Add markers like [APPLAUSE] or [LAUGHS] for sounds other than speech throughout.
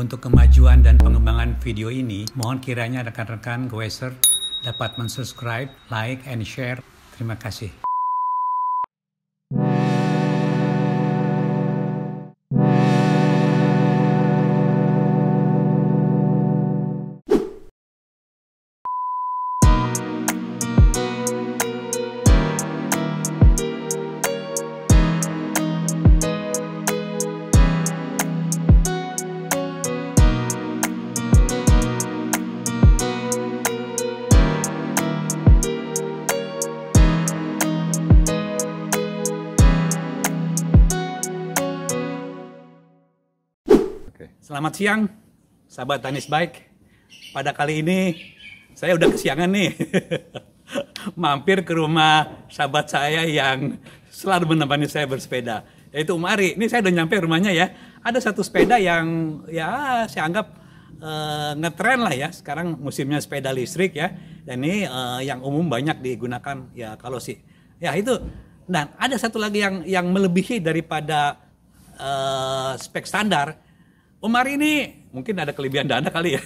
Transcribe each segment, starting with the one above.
Untuk kemajuan dan pengembangan video ini, mohon kiranya rekan-rekan Gweser dapat mensubscribe, like, and share. Terima kasih. Selamat siang, sahabat Tanis Bike. Pada kali ini saya udah kesiangan nih. [LAUGHS] Mampir ke rumah sahabat saya yang selalu menemani saya bersepeda, yaitu Umari. Ini saya udah nyampe rumahnya ya. Ada satu sepeda yang ya saya anggap uh, ngetren lah ya. Sekarang musimnya sepeda listrik ya. Dan ini uh, yang umum banyak digunakan ya kalau sih. Ya itu. Dan ada satu lagi yang yang melebihi daripada uh, spek standar Umar ini mungkin ada kelebihan dana kali ya.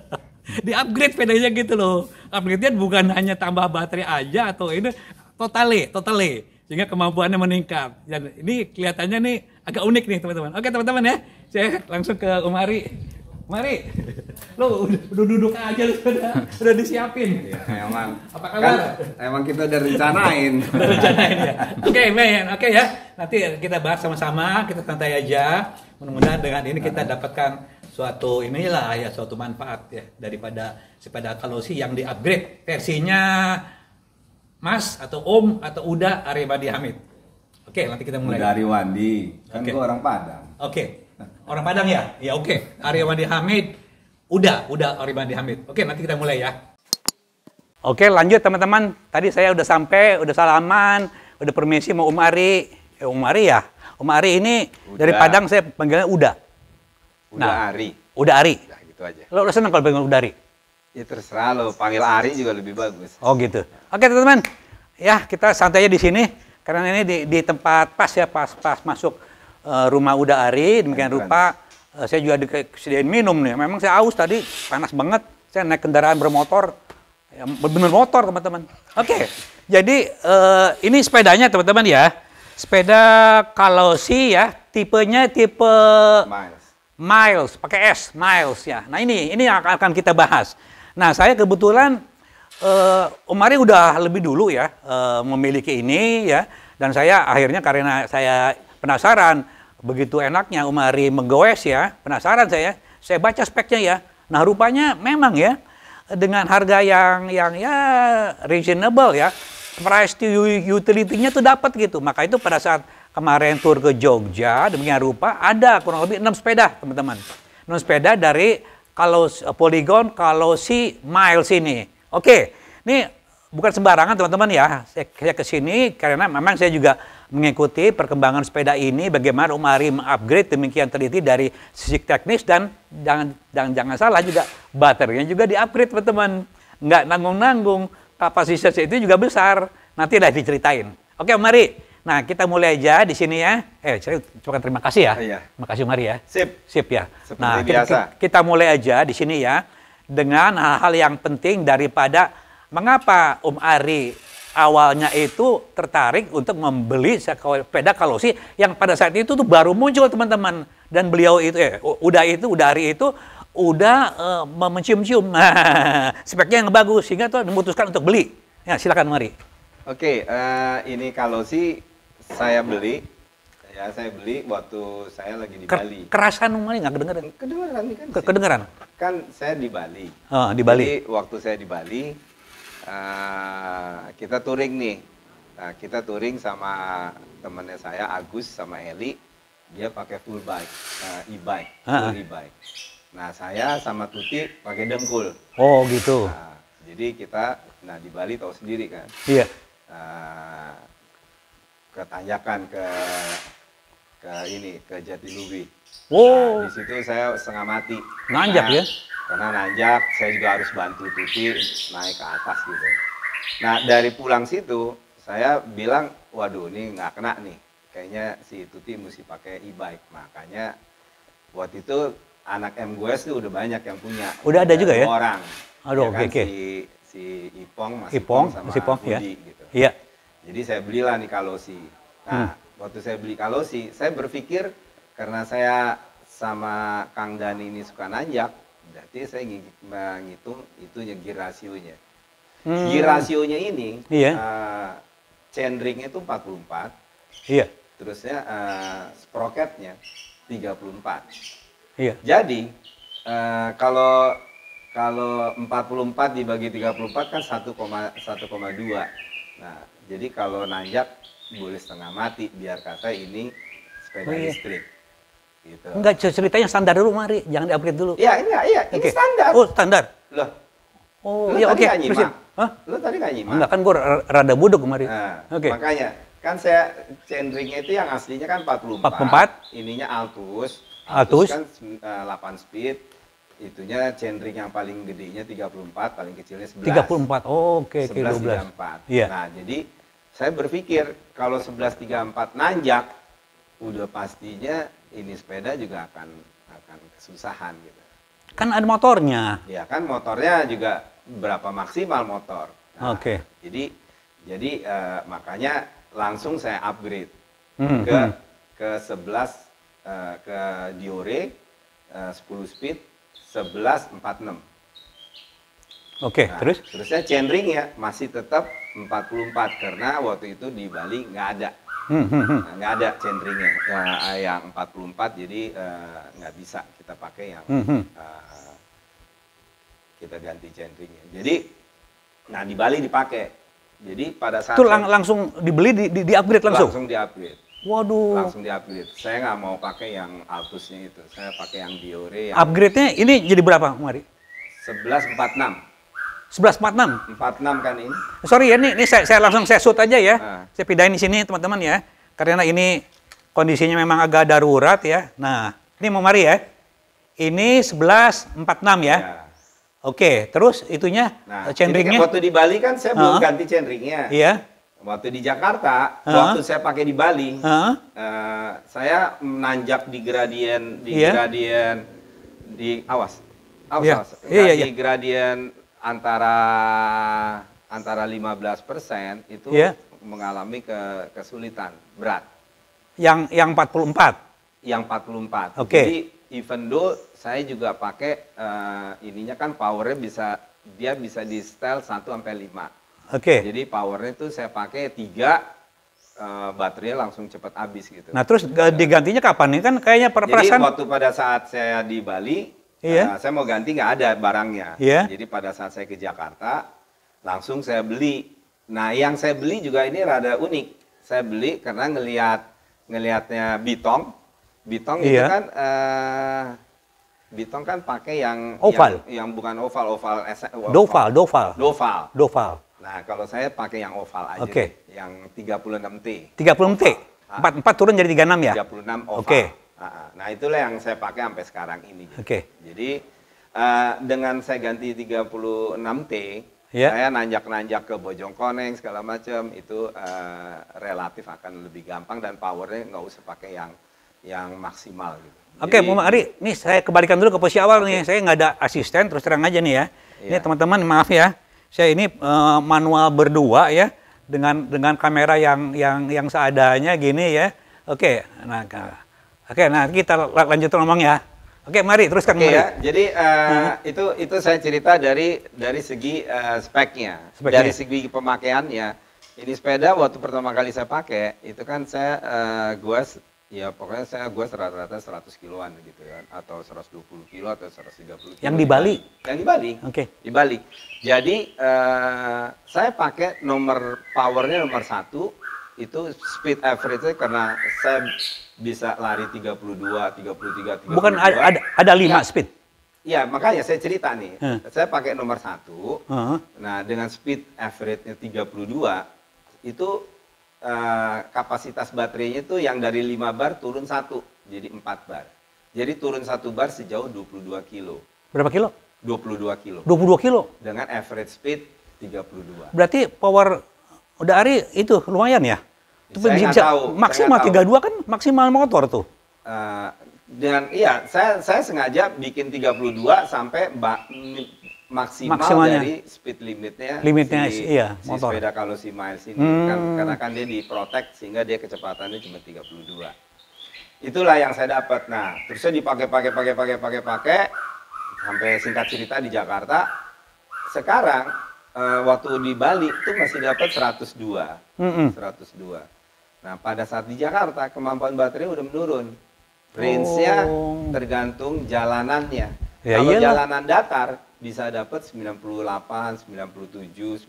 [LAUGHS] di upgrade sepedanya gitu loh. Upgrade-nya bukan hanya tambah baterai aja atau ini totale, totale sehingga kemampuannya meningkat. Dan ini kelihatannya nih agak unik nih teman-teman. Oke teman-teman ya, saya langsung ke Umari. Umari lo udah, duduk aja lo udah, udah disiapin ya, emang apa kan kabar kan, emang kita udah rencanain [LAUGHS] udah rencanain ya oke okay, men oke okay, ya nanti kita bahas sama-sama kita santai aja mudah-mudahan dengan ini kita nah. dapatkan suatu inilah ya suatu manfaat ya daripada sepeda kalosi yang di upgrade versinya Mas atau Om atau Uda Arebadi Hamid. Oke, nanti kita mulai. Dari Wandi, kan okay. gue orang Padang. Oke, okay. orang Padang ya? Ya oke, okay. Aryawandi Hamid Udah, udah Ori Bandi Hamid. Oke, nanti kita mulai ya. Oke, lanjut teman-teman. Tadi saya udah sampai, udah salaman, udah permisi mau Umari, Eh, Umari ya? Umari ini udah. dari Padang saya panggilnya Uda. Uda nah, Ari. Uda Ari. Udah gitu aja. Lo udah seneng kalau panggil Uda Ari? Ya terserah lo, panggil Ari juga lebih bagus. Oh gitu. Oke teman-teman, ya kita santai aja di sini karena ini di, di tempat pas ya pas pas masuk eh, rumah Uda Ari demikian rupa Eh, saya juga disediain minum nih. Memang saya aus tadi, panas banget. Saya naik kendaraan bermotor, ya, bener motor teman-teman. Oke, okay. jadi uh, ini sepedanya teman-teman ya. Sepeda kalau si ya, tipenya tipe miles, miles pakai S, miles ya. Nah ini ini yang akan kita bahas. Nah saya kebetulan uh, eh, Umari udah lebih dulu ya uh, memiliki ini ya, dan saya akhirnya karena saya penasaran Begitu enaknya Umari menggoes ya, penasaran saya. Ya. Saya baca speknya ya. Nah rupanya memang ya, dengan harga yang yang ya reasonable ya, price to utility-nya tuh dapat gitu. Maka itu pada saat kemarin tur ke Jogja, demikian rupa ada kurang lebih enam sepeda teman-teman. 6 sepeda dari kalau polygon kalau si miles ini. Oke, ini bukan sembarangan teman-teman ya. Saya, saya ke sini karena memang saya juga mengikuti perkembangan sepeda ini, bagaimana Umari mengupgrade demikian teliti dari sisi teknis dan jangan dan jangan salah juga baterainya juga diupgrade teman-teman. Nggak nanggung-nanggung, kapasitas itu juga besar. Nanti lah diceritain. Oke Umari, nah kita mulai aja di sini ya. Eh, saya terima kasih ya. Iya. Terima kasih Umari ya. Sip. Sip ya. Seperti nah, biasa. Kita, kita mulai aja di sini ya dengan hal-hal yang penting daripada mengapa Om Ari awalnya itu tertarik untuk membeli sepeda kalosi yang pada saat itu tuh baru muncul teman-teman dan beliau itu eh, udah itu udah udari itu udah eh, mencium-cium nah, [LAUGHS] speknya yang bagus sehingga tuh memutuskan untuk beli ya silakan mari oke uh, ini kalosi saya beli ya saya beli waktu saya lagi di Bali kerasan umumnya nggak kedengeran kedengeran kan kedengeran kan saya di Bali oh, di Bali Jadi, waktu saya di Bali Eh, kita touring nih. Nah, kita touring sama temannya saya Agus sama Eli. Dia pakai full bike, uh, e-bike, full e-bike. Nah, saya sama Tuti pakai dengkul. Oh, gitu. Nah, jadi kita nah di Bali tahu sendiri kan. Iya. Uh, ke ke ini ke Jatiluwi. Wow. Nah, di situ saya setengah mati. Nanjak nah, ya? karena nanjak saya juga harus bantu Tuti naik ke atas gitu nah dari pulang situ saya bilang waduh ini nggak kena nih kayaknya si Tuti mesti pakai e-bike makanya buat itu anak MGS tuh udah banyak yang punya udah ada juga ya orang aduh ya kan, oke si si Ipong Mas Ipong sama si Ipong Budi, ya gitu. iya jadi saya belilah nih kalosi nah hmm. waktu saya beli kalosi saya berpikir karena saya sama Kang Dani ini suka nanjak berarti saya menghitung itu jadi rasionya hmm. G rasionya ini iya. uh, chainringnya itu 44 iya terusnya uh, sprocketnya 34 iya jadi uh, kalau kalau 44 dibagi 34 kan 1,1,2 nah jadi kalau nanjak boleh setengah mati biar kata ini sepeda oh, iya. listrik Gitu. Enggak, ceritanya standar dulu mari, jangan di-upgrade dulu. Iya iya, iya, ini okay. standar. Oh, standar. Loh. Oh, iya oke. Okay. Terusin. Hah? Lu tadi nggak nyimak? Enggak, kan gue rada bodoh kemarin. Nah, okay. Makanya, kan saya centeringnya itu yang aslinya kan 44. 44. Ininya altus. Altus. Altus kan 8 mm, eh, speed. Itunya centering yang paling gedenya 34, paling kecilnya 11. 34, oh, oke. Okay, 11, 12. 34. Iya. Nah, jadi saya berpikir kalau 1134 nanjak, udah pastinya ini sepeda juga akan akan kesusahan gitu. Kan ada motornya. Ya kan motornya juga berapa maksimal motor. Nah, Oke. Okay. Jadi jadi uh, makanya langsung saya upgrade hmm, ke hmm. ke 11 uh, eh, ke Diore eh, uh, 10 speed 1146. Oke, okay, nah, terus? Terusnya chainring ya masih tetap 44 karena waktu itu di Bali nggak ada nggak hmm, hmm, hmm. nah, ada empat ya, yang 44 jadi uh, bisa kita pakai yang hmm, Uh, kita ganti centringnya jadi nah di Bali dipakai jadi pada saat itu lang langsung dibeli di, di, di upgrade langsung langsung di upgrade Waduh. Langsung di-upgrade. Saya nggak mau pakai yang Altusnya itu. Saya pakai yang diore Yang... Upgrade-nya ini jadi berapa, Mari? enam sebelas empat enam empat enam kan ini. Sorry ya, ini, ini saya, saya langsung saya shoot aja ya. Nah. Saya pindahin di sini teman-teman ya. Karena ini kondisinya memang agak darurat ya. Nah, ini mau mari ya. Ini sebelas empat ya. ya. Oke, terus itunya nah, eh, chainringnya. Waktu di Bali kan saya uh -huh. belum ganti chainringnya. Iya. Waktu di Jakarta, uh -huh. waktu saya pakai di Bali, uh -huh. uh, saya menanjak di gradien, di yeah. gradien, di awas, awas, yeah. awas, yeah, yeah, yeah. gradien antara antara 15 persen itu yeah. mengalami ke, kesulitan berat. Yang yang 44? Yang 44. Oke. Okay. Jadi even though saya juga pakai uh, ininya kan powernya bisa dia bisa di setel 1 sampai 5. Oke. Okay. Jadi powernya itu saya pakai 3 Uh, eh, baterainya langsung cepat habis gitu. Nah terus eh, digantinya kapan nih kan kayaknya perpresan Jadi waktu pada saat saya di Bali Iya. Nah, saya mau ganti nggak ada barangnya. Iya. Jadi pada saat saya ke Jakarta, langsung saya beli. Nah, yang saya beli juga ini rada unik. Saya beli karena ngelihat ngelihatnya bitong. Bitong iya. itu kan uh, bitong kan pakai yang oval. Yang, yang bukan oval, oval, oval. Doval, doval. Doval. Doval. Nah, kalau saya pakai yang oval aja. Oke. Okay. Yang 36T. 36T. Ah. empat 44 turun jadi 36 ya? 36 oval. Oke. Okay. Ah, ah. Nah itulah yang saya pakai sampai sekarang ini. Oke. Okay. Jadi uh, dengan saya ganti 36T, yeah. saya nanjak-nanjak ke Bojongkoneng segala macam itu uh, relatif akan lebih gampang dan powernya nggak usah pakai yang yang maksimal. Gitu. Oke, okay, Muhammad Ari, nih saya kembalikan dulu ke posisi awal okay. nih. Saya nggak ada asisten, terus terang aja nih ya. Yeah. Ini iya. teman-teman maaf ya, saya ini uh, manual berdua ya dengan dengan kamera yang yang yang seadanya gini ya. Oke, okay, nah. nah. Oke, nah kita lanjut ngomong ya. Oke, mari teruskan Oke, Ya. Jadi uh, hmm. itu itu saya cerita dari dari segi uh, speknya, speknya, dari segi pemakaiannya. Ini sepeda waktu pertama kali saya pakai itu kan saya uh, eh, gua ya pokoknya saya gua rata-rata 100 kiloan gitu ya atau 120 kilo atau 130 kilo. Yang di Bali. Yang di Bali. Oke. Okay. Di Bali. Jadi uh, saya pakai nomor powernya nomor satu, itu speed average karena saya bisa lari 32, 33, 32. Bukan ada ada 5 ya. speed. Iya, makanya saya cerita nih. Hmm. Saya pakai nomor satu. Uh -huh. Nah, dengan speed average-nya 32 itu uh, kapasitas baterainya itu yang dari 5 bar turun 1 jadi 4 bar. Jadi turun 1 bar sejauh 22 kilo. Berapa kilo? 22 kilo. 22 kilo. Dengan average speed 32. Berarti power Udah hari itu lumayan ya. Itu saya bisa tahu, maksimal saya 32 tahu. kan maksimal motor tuh. Uh, eh, dengan iya, saya saya sengaja bikin 32 sampai maksimal Maksimalnya. dari speed limitnya. Limitnya si, iya, si sepeda kalau si miles ini hmm. kan, karena kan dia di protect sehingga dia kecepatannya cuma 32. Itulah yang saya dapat. Nah, terusnya dipakai pakai pakai pakai pakai pakai sampai singkat cerita di Jakarta sekarang uh, waktu di Bali itu masih dapat 102. Mm -hmm. 102. Nah, pada saat di Jakarta kemampuan baterai udah menurun. Range-nya oh. tergantung jalanannya. Ya, Kalau iyalah. jalanan datar bisa dapat 98, 97, 95.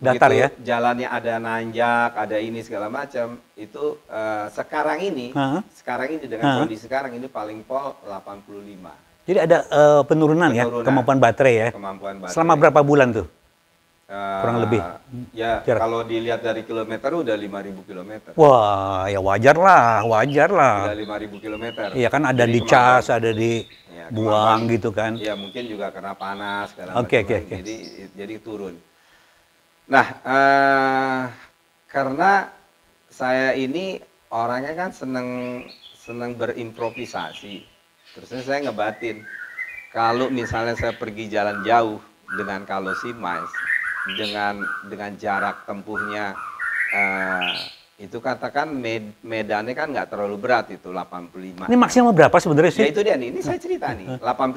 Datar Begitu, ya? Jalannya ada nanjak, ada ini segala macam. Itu uh, sekarang ini, uh -huh. sekarang ini dengan uh -huh. kondisi sekarang ini paling pol 85. Jadi ada uh, eh, penurunan, penurunan ya kemampuan baterai ya. Kemampuan baterai. Selama berapa bulan tuh? Uh, kurang lebih. Ya, Jarak. kalau dilihat dari kilometer udah 5000 kilometer. Wah, ya wajar lah, wajar lah. Udah 5000 kilometer. Iya kan ada Jadi di cas, ada di ya, buang gitu kan. Iya, mungkin juga karena panas, karena Oke, oke, oke. Jadi jadi turun. Nah, uh, karena saya ini orangnya kan seneng seneng berimprovisasi terusnya saya ngebatin kalau misalnya saya pergi jalan jauh dengan kalau si mas dengan dengan jarak tempuhnya uh, itu katakan med, medannya kan nggak terlalu berat itu 85. Ini maksimal berapa sebenarnya sih? Ya itu dia nih, ini saya cerita nih, 85.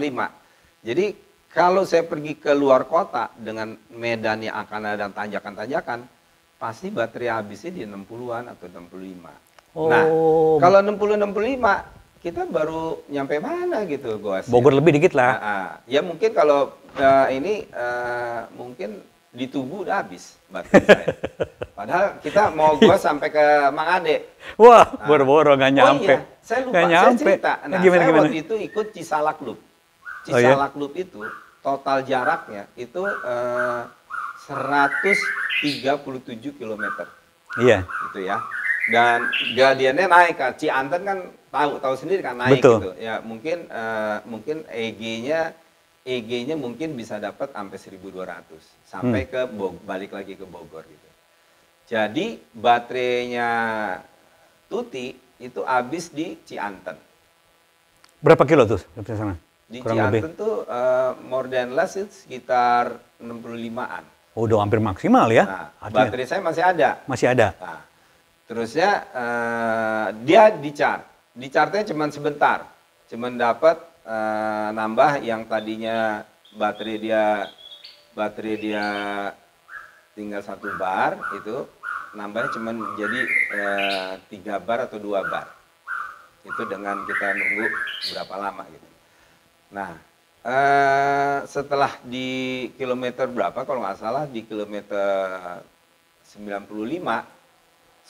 Jadi kalau saya pergi ke luar kota dengan medan yang akan ada tanjakan-tanjakan, pasti baterai habisnya di 60-an atau 65. Nah, oh. Nah, kalau 60 65 kita baru nyampe mana gitu sih. Bogor lebih dikit lah. Nah, ya mungkin kalau uh, ini uh, mungkin di tubuh udah habis baterai [LAUGHS] Padahal kita mau gua sampai ke Mang Ade. Wah, bor nah. boro-boro oh iya, nyampe. saya lupa gak nyampe. saya cerita. Nah, eh, gimana, saya gimana? waktu itu ikut Cisalak Loop. Cisalak oh, iya? Loop itu total jaraknya itu uh, 137 km. Iya. Itu ya dan gradiennya naik kan Cianten kan tahu tahu sendiri kan naik Betul. gitu ya mungkin uh, mungkin EG-nya EG-nya mungkin bisa dapat sampai 1200 sampai hmm. ke Bog, balik lagi ke Bogor gitu jadi baterainya Tuti itu habis di Cianten berapa kilo tuh sampai sana di Kurang Cianten lebih. tuh uh, more than less itu sekitar 65an Oh udah hampir maksimal ya nah, baterai saya masih ada masih ada nah, Terusnya uh, dia dicar, dicarnya cuman cuma sebentar. Cuma dapat uh, nambah yang tadinya baterai dia baterai dia tinggal satu bar itu nambahnya cuma jadi uh, tiga bar atau dua bar itu dengan kita nunggu berapa lama gitu nah uh, setelah di kilometer berapa kalau nggak salah di kilometer 95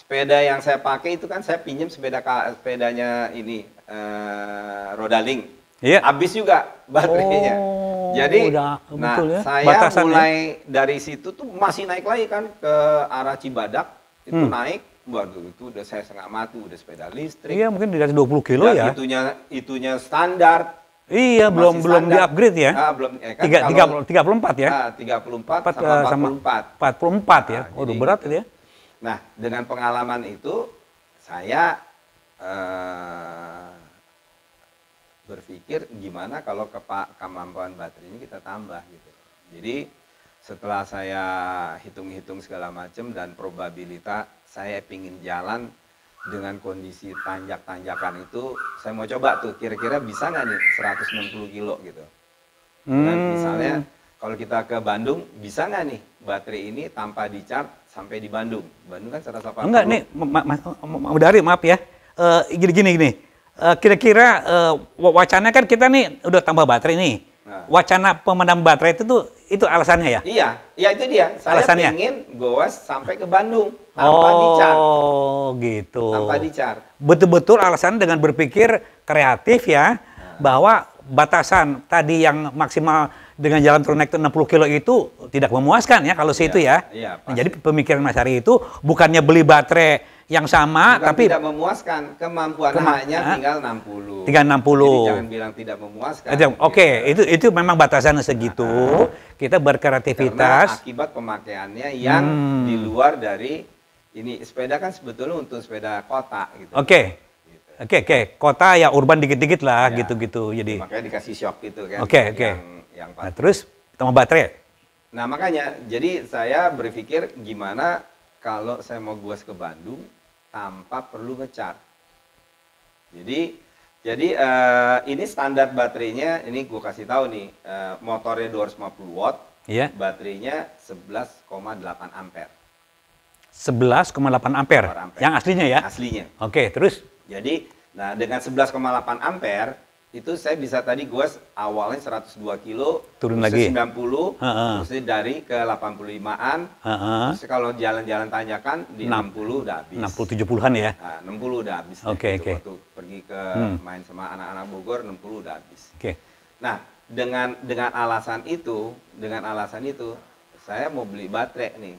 sepeda yang saya pakai itu kan saya pinjam sepeda sepedanya ini uh, roda link. Iya. Habis juga baterainya. Oh, Jadi udah, nah betul ya. saya Batasan mulai ya? dari situ tuh masih naik lagi kan ke arah Cibadak itu hmm. naik waduh itu udah saya setengah mati udah sepeda listrik. Iya, mungkin di 20 kilo ya. itunya itunya standar. Iya, Masih belum standar. belum di-upgrade ya. Ah, belum ya kan tiga, kalau, 30, 34 ya. Ah, 34 empat sama 44. Eh, 44 ya. Nah, Waduh, berat itu ya. Nah, dengan pengalaman itu saya eh, berpikir gimana kalau Pak kemampuan baterai ini kita tambah gitu. Jadi setelah saya hitung-hitung segala macam dan probabilitas saya pingin jalan dengan kondisi tanjak-tanjakan itu saya mau coba tuh kira-kira bisa nggak nih 160 kilo gitu. Hmm. Dan misalnya kalau kita ke Bandung bisa nggak nih baterai ini tanpa dicat sampai di Bandung. Bandung kan 180. Enggak nih, ma ma ma dari maaf ya. Eh, gini gini gini. Uh, kira-kira uh, wacana kan kita nih udah tambah baterai nih. Nah. Wacana pemadam baterai itu tuh itu alasannya ya? Iya, iya itu dia. Saya alasannya. ingin goas sampai ke Bandung tanpa oh, dicar. Oh, gitu. Tanpa dicar. Betul-betul alasan dengan berpikir kreatif ya nah. bahwa batasan tadi yang maksimal dengan jalan turun naik 60 kilo itu tidak memuaskan ya kalau situ iya, ya. ya. ya nah, jadi pemikiran Mas Hari itu bukannya beli baterai yang sama Bukan tapi tidak memuaskan kemampuan kema hanya tinggal 60. Tinggal 60. Jadi jangan bilang tidak memuaskan. Oke, okay. Iya. gitu. itu itu memang batasan nah, segitu. Ah. kita berkreativitas Karena akibat pemakaiannya yang hmm. di luar dari ini sepeda kan sebetulnya untuk sepeda kota gitu. Oke. Okay. Gitu. Oke, okay, oke, okay, kota ya urban dikit-dikit lah iya. gitu-gitu. Ya. Jadi makanya dikasih shock gitu kan. Oke, okay, oke. Okay. Yang paling. Nah, terus sama baterai. Ya? Nah, makanya jadi saya berpikir gimana kalau saya mau gue ke Bandung tanpa perlu ngecar. Jadi jadi uh, ini standar baterainya ini gue kasih tahu nih uh, motornya 250 watt, yeah. baterainya 11,8 ampere. 11,8 ampere. ampere. Yang aslinya ya? Aslinya. Oke, okay, terus? Jadi, nah dengan 11,8 ampere itu saya bisa tadi gue awalnya 102 kilo turun lagi 90 puluh terus dari ke 85an terus kalau jalan-jalan tanjakan di 60 udah habis 60 70-an ya nah, 60 udah habis oke okay, ya, okay. waktu pergi ke hmm. main sama anak-anak Bogor 60 udah habis oke okay. nah dengan dengan alasan itu dengan alasan itu saya mau beli baterai nih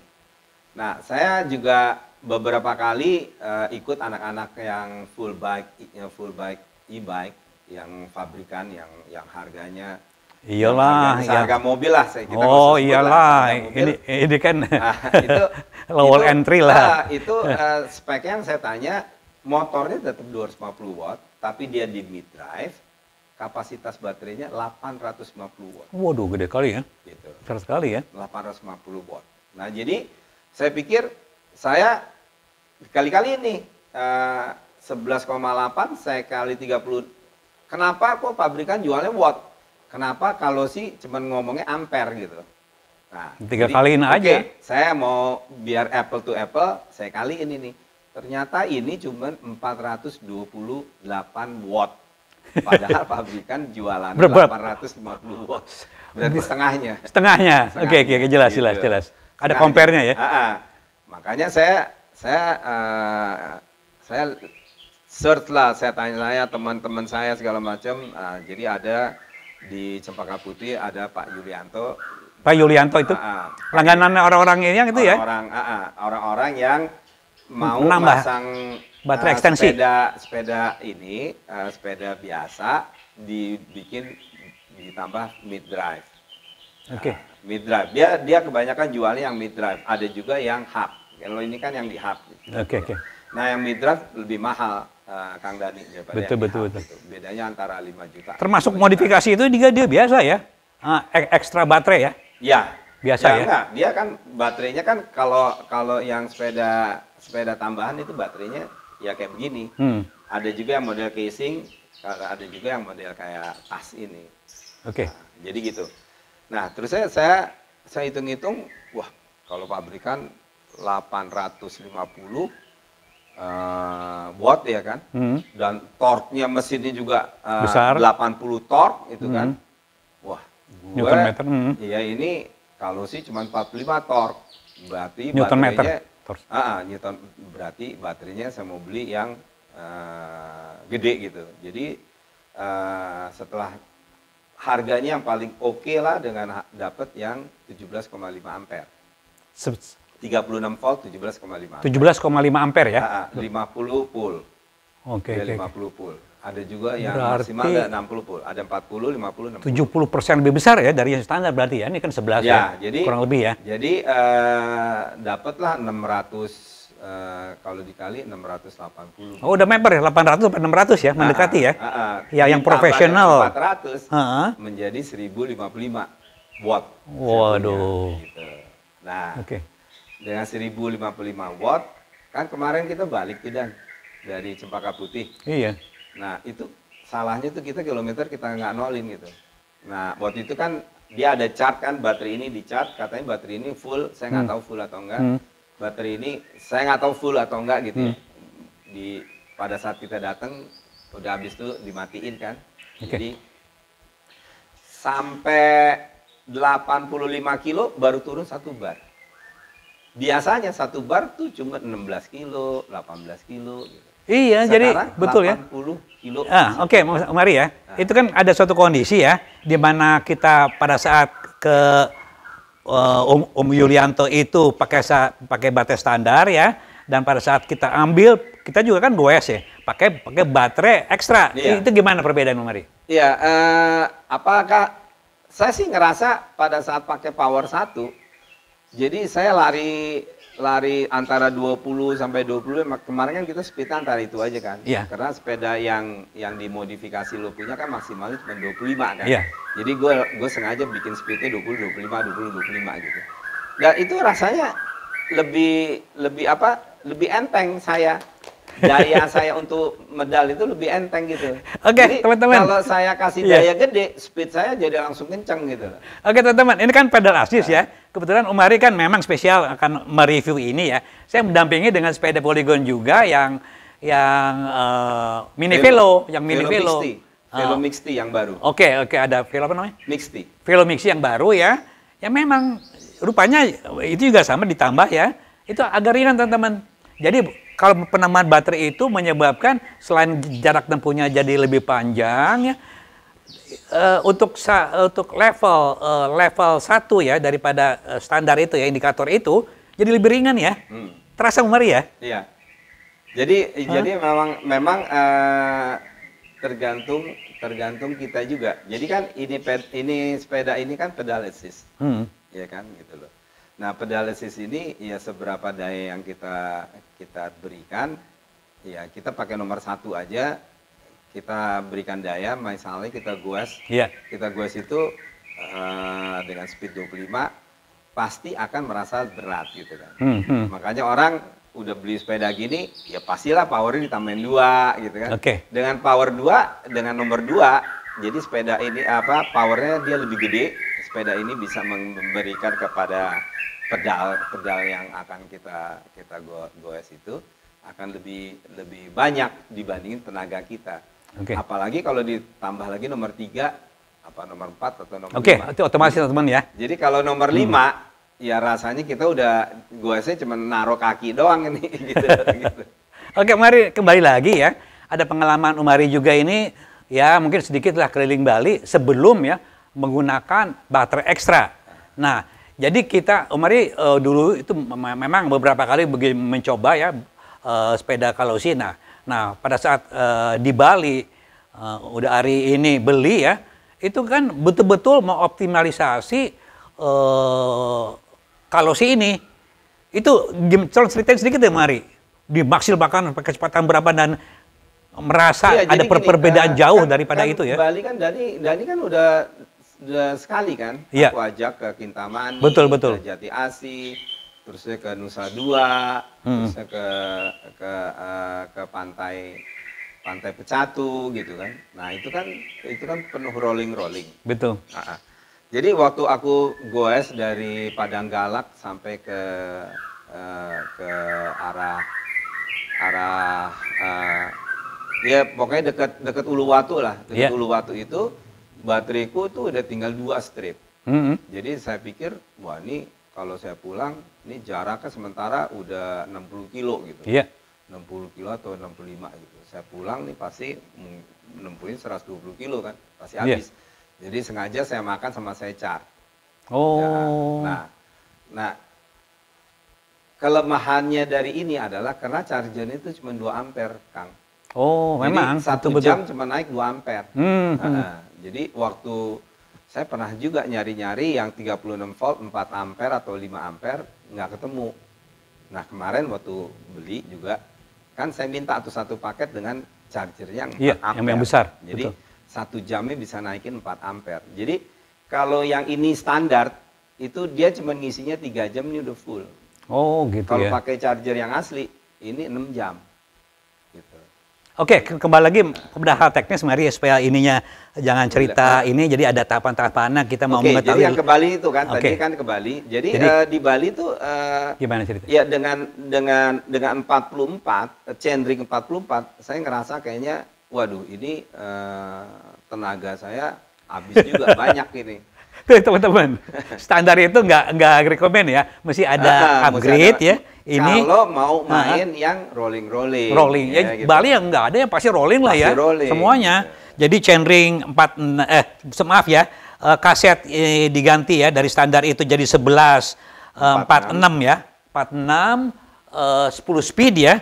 nah saya juga beberapa kali uh, ikut anak-anak yang full bike full bike e-bike yang pabrikan yang yang harganya Iyalah, yang harga mobil lah saya kita Oh iyalah, ini ini kan nah, [LAUGHS] itu [LAUGHS] low itu, entry lah. Nah, itu uh, [LAUGHS] eh, speknya yang saya tanya motornya tetap 250 watt, tapi dia di mid drive, kapasitas baterainya 850 watt. Waduh, gede kali ya. Gitu. Besar sekali ya. 850 watt. Nah, jadi saya pikir saya kali-kali ini uh, eh, 11,8 saya kali 30 Kenapa kok pabrikan jualnya watt? Kenapa kalau sih cuman ngomongnya ampere gitu? Nah, tiga kali ini okay, aja. Saya mau biar apple to apple, saya kali ini nih. Ternyata ini cuman 428 watt. Padahal [LAUGHS] pabrikan jualan lima 850 watt. Berarti setengahnya. Setengahnya. Oke, oke, oke jelas, gitu. jelas, jelas. Ada compare-nya ya. Uh Makanya saya saya uh, saya search lah saya tanya saya teman-teman saya segala macam nah, jadi ada di Cempaka Putih ada Pak Yulianto Pak Yulianto itu uh, ah, ah. langganan orang-orang ini yang itu orang -orang, ya ah, orang-orang yang mau Menambah. masang baterai uh, ekstensi sepeda sepeda ini uh, sepeda biasa dibikin ditambah mid drive Oke. Okay. Uh, mid drive. Dia dia kebanyakan jualnya yang mid drive. Ada juga yang hub. Kalau ini kan yang di hub. Oke gitu. oke. okay. Nah yang mid drive lebih mahal. Eh, Kang Dani betul, betul, betul. Gitu. Bedanya antara 5 juta. Termasuk modifikasi itu juga dia biasa ya? Ah, ekstra baterai ya? Ya. Biasa ya, ya? Enggak. Dia kan baterainya kan kalau kalau yang sepeda sepeda tambahan itu baterainya ya kayak begini. Hmm. Ada juga yang model casing, eh, ada juga yang model kayak tas ini. Oke. Nah, jadi gitu. Nah, terus saya saya saya hitung-hitung, wah, kalau pabrikan 850 uh, watt ya kan hmm. dan torknya mesinnya juga uh, Besar. 80 tork itu hmm. kan wah gue, Newton meter hmm. ya ini kalau sih cuma 45 tork berarti Newton baterainya meter. Ah, uh, Newton berarti baterainya saya mau beli yang uh, gede gitu jadi uh, setelah harganya yang paling oke okay lah dengan dapat yang 17,5 ampere. 36 volt 17,5 17,5 ampere ya? Nah, 50 pool. Oke, okay, okay, 50 okay. pool. Ada juga yang berarti, maksimal ada 60 pool, ada 40, 50, 60. 70 persen lebih besar ya dari yang standar berarti ya, ini kan 11 ya, ya jadi, kurang lebih ya. Jadi uh, dapatlah 600 Uh, eh, kalau dikali 680. Oh, udah member ya, 800 sampai 600 ya, mendekati ya. Uh, uh, uh. ya, yang profesional. 400 uh -huh. menjadi 1055 watt. Waduh. Gitu. Nah, okay dengan 1055 watt kan kemarin kita balik tidak dari Cempaka Putih iya nah itu salahnya tuh kita kilometer kita nggak nolin gitu nah waktu itu kan dia ada chart kan baterai ini di chart katanya baterai ini full saya nggak hmm. tahu full atau enggak hmm. baterai ini saya nggak tahu full atau enggak gitu ya. hmm. ya. di pada saat kita datang udah habis tuh dimatiin kan okay. jadi sampai 85 kilo baru turun satu bar biasanya satu bar tuh cuma 16 kilo, 18 kilo gitu. Iya, Sekarang jadi betul 80 ya. 80 kilo. Ah, oke, okay, mari ya. Nah. Itu kan ada suatu kondisi ya di mana kita pada saat ke uh, Om, Om Yulianto itu pakai pakai baterai standar ya dan pada saat kita ambil kita juga kan goes ya, pakai pakai baterai ekstra. Iya. Itu gimana perbedaan Mari? Iya, uh, apakah saya sih ngerasa pada saat pakai power satu. Jadi saya lari lari antara 20 sampai 20 kemarin kan kita sepeda antara itu aja kan. Yeah. Karena sepeda yang yang dimodifikasi punya kan maksimal cuma 25 kan. Yeah. Jadi gue gue sengaja bikin speednya 20 25 20 25 gitu. Nah itu rasanya lebih lebih apa? lebih enteng saya. Daya [LAUGHS] saya untuk medal itu lebih enteng gitu. Oke, okay, teman-teman. Kalau saya kasih iya. daya yeah. gede, speed saya jadi langsung kenceng gitu. Oke, okay, teman-teman. Ini kan pedal asis ya. nah. ya kebetulan Umari kan memang spesial akan mereview ini ya. Saya mendampingi dengan sepeda Polygon juga yang yang uh, mini velo, yang mini velo. Velo, ah. velo Mixti yang baru. Oke, okay, oke okay, ada velo apa namanya? Mixti. Velo Mixti yang baru ya. Ya memang rupanya itu juga sama ditambah ya. Itu agak ringan teman-teman. Jadi kalau penambahan baterai itu menyebabkan selain jarak tempuhnya jadi lebih panjang ya, uh, untuk sa, untuk level uh, level satu ya daripada eh, standar itu ya indikator itu jadi lebih ringan ya. Hmm. Terasa memari ya? Iya. Jadi huh? jadi memang memang uh, tergantung tergantung kita juga. Jadi kan ini ped, ini sepeda ini kan pedalesis. Hmm. Iya kan gitu loh. Nah, pedal assist ini ya seberapa daya yang kita kita berikan ya kita pakai nomor satu aja kita berikan daya, misalnya kita guas, yeah. kita guas itu uh, dengan speed 25 pasti akan merasa berat gitu kan. Hmm, hmm. Makanya orang udah beli sepeda gini, ya pastilah powernya ditambahin dua gitu kan. Okay. Dengan power dua, dengan nomor dua, jadi sepeda ini apa powernya dia lebih gede. Sepeda ini bisa memberikan kepada pedal pedal yang akan kita kita goes itu akan lebih lebih banyak dibandingin tenaga kita. Okay. Apalagi kalau ditambah lagi nomor tiga, apa nomor empat atau nomor Oke, okay, itu otomatis ya, teman ya. Jadi kalau nomor hmm. lima, ya rasanya kita udah, gue sih cuma naruh kaki doang ini. [LAUGHS] gitu, gitu. [LAUGHS] Oke, okay, mari kembali lagi ya. Ada pengalaman Umari juga ini, ya mungkin sedikit lah keliling Bali sebelum ya menggunakan baterai ekstra. Nah, jadi kita Umari uh, dulu itu memang beberapa kali mencoba ya uh, sepeda kalosi. Nah, Nah, pada saat uh, di Bali uh, eh, udah hari ini beli ya, itu kan betul-betul mengoptimalisasi uh, eh, kalau si ini itu tolong ceritain sedikit ya Mari dimaksil bahkan kecepatan berapa dan merasa iya, ada gini, perbedaan uh, jauh kan, daripada kan, itu ya Bali kan Dani Dani kan udah, udah sekali kan iya. aku ajak ke Kintamani betul betul Jati Asi terusnya ke Nusa Dua, hmm. terusnya ke ke uh, ke pantai pantai Pecatu gitu kan. Nah itu kan itu kan penuh rolling rolling. Betul. Nah, ah. jadi waktu aku goes dari Padang Galak sampai ke uh, ke arah arah uh, ya pokoknya dekat dekat Uluwatu lah dekat yeah. Uluwatu itu bateriku tuh udah tinggal dua strip. Mm -hmm. Jadi saya pikir wah ini kalau saya pulang ini jaraknya sementara udah 60 kilo gitu. Iya. Yeah. 60 kilo atau 65 gitu. Saya pulang nih pasti 60 120 kilo kan, pasti iya. habis. Yeah. Jadi sengaja saya makan sama saya car. Oh. Nah, nah, nah kelemahannya dari ini adalah karena charger itu cuma 2 ampere, Kang. Oh, jadi memang satu jam cuma naik 2 ampere. Hmm. Nah, hmm. Jadi waktu saya pernah juga nyari-nyari yang 36 volt 4 ampere atau 5 ampere nggak ketemu nah kemarin waktu beli juga kan saya minta satu satu paket dengan charger yang 4 iya, ampere. yang besar jadi satu jamnya bisa naikin 4 ampere jadi kalau yang ini standar itu dia cuma ngisinya tiga jam ini udah full oh gitu kalau ya kalau pakai charger yang asli ini 6 jam Oke, okay, kembali lagi kepada hal teknis mari supaya ininya jangan cerita Bila. ini jadi ada tahapan-tahapannya kita mau okay, mengetahui. Jadi yang ke Bali itu kan okay. tadi kan ke Bali. Jadi, jadi uh, di Bali itu uh, eh, gimana cerita? Ya dengan dengan dengan 44 cendring 44 saya ngerasa kayaknya waduh ini uh, tenaga saya habis juga [LAUGHS] banyak ini. [LAUGHS] teman-teman. Standar itu nggak nggak rekomend ya, mesti ada uh, upgrade ada, ya. Ini kalau mau ah, main uh, yang rolling rolling. Rolling ya, ya gitu. Bali yang nggak ada yang pasti rolling pasti lah ya. Rolling. Semuanya. Ya. Jadi chainring 4 eh maaf ya, eh, kaset eh, diganti ya dari standar itu jadi 11 eh, 46 ya. 46 eh, 10 speed ya.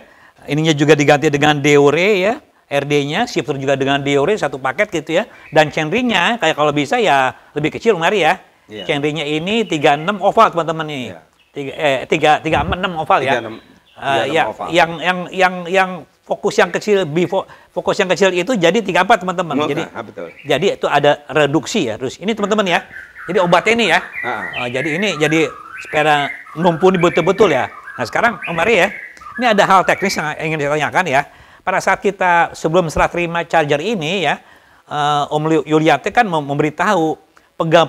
Ininya juga diganti dengan Deore ya. RD-nya, shifter juga dengan diore satu paket gitu ya. Dan chainring kayak kalau bisa ya lebih kecil mari ya. Yeah. Chainring-nya ini 36 oval teman-teman nih Yeah. Tiga, eh, tiga, tiga, enam oval ya. 36, uh, eh, ya yang yang yang yang fokus yang kecil before, fokus yang kecil itu jadi tiga empat teman-teman. jadi ha, ah, betul. jadi itu ada reduksi ya. Terus ini teman-teman ya. Jadi obatnya ini ya. uh, jadi ini jadi sepeda numpuni betul-betul ya. Nah sekarang Om Mari ya, ini ada hal teknis yang ingin ditanyakan ya pada saat kita sebelum serah terima charger ini ya, uh, Om Yuliate kan memberitahu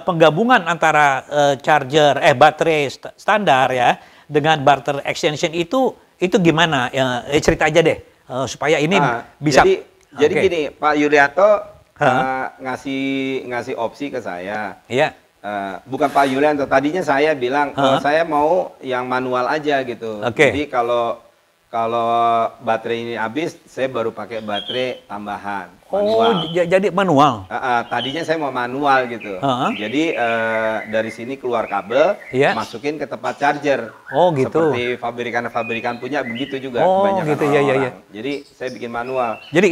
penggabungan antara uh, charger eh baterai st standar ya dengan barter extension itu itu gimana? Ya, eh, cerita aja deh uh, supaya ini nah, bisa. Jadi, okay. jadi gini Pak Yulianto huh? uh, ngasih ngasih opsi ke saya. ya Yeah. Uh, bukan Pak Yulianto, tadinya saya bilang huh? Oh, saya mau yang manual aja gitu. Okay. Jadi kalau kalau baterai ini habis, saya baru pakai baterai tambahan. Oh, manual. Oh, jadi manual? Uh, uh, tadinya saya mau manual gitu. Uh -huh. Jadi uh, dari sini keluar kabel, yeah. masukin ke tempat charger. Oh gitu. Seperti fabrikan-fabrikan punya begitu juga. Oh gitu, iya, iya, orang ya, Jadi saya bikin manual. Jadi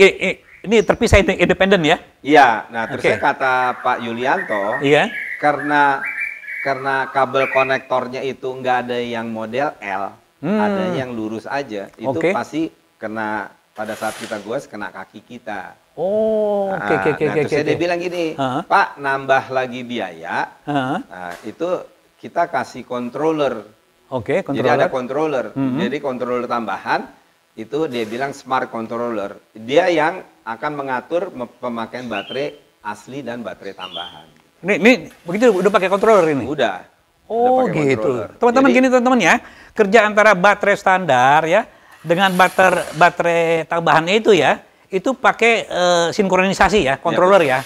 ini terpisah independen ya? Iya. Nah terus okay. kata Pak Yulianto, Yeah. karena karena kabel konektornya itu nggak ada yang model L hmm. ada yang lurus aja itu okay. pasti kena pada saat kita goes kena kaki kita. Oh, nah, oke oke oke. Nah, terus okay, okay. dia bilang gini, uh-huh. Pak nambah lagi biaya, uh-huh. nah, itu kita kasih controller. Oke, okay, controller. Jadi ada controller, Uh -huh. Hmm. jadi controller tambahan itu dia bilang smart controller. Dia yang akan mengatur pemakaian baterai asli dan baterai tambahan. Ini, ini begitu udah pakai controller ini. Udah. Oh gitu. Teman-teman gini teman-teman ya, kerja antara baterai standar ya dengan bater, baterai tambahan itu ya, itu pakai uh, sinkronisasi ya, ya controller ya. ya.